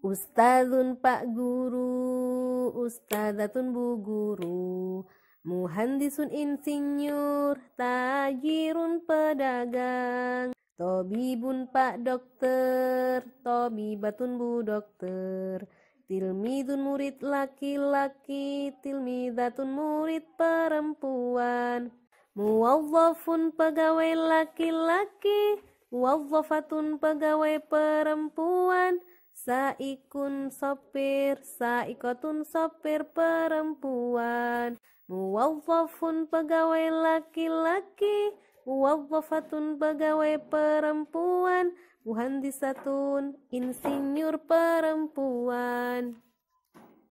Ustazun pak guru, ustadatun bu guru, muhandisun insinyur, tajirun pedagang, tobibun pak dokter, tobibatun bu dokter, tilmidun murid laki-laki, tilmidatun murid perempuan, muwawafun pegawai laki-laki, wazzafatun pegawai perempuan, Saikun sopir, saikotun sopir perempuan Muwazzafun pegawai laki-laki Muwazzafatun pegawai perempuan Muhandisatun insinyur perempuan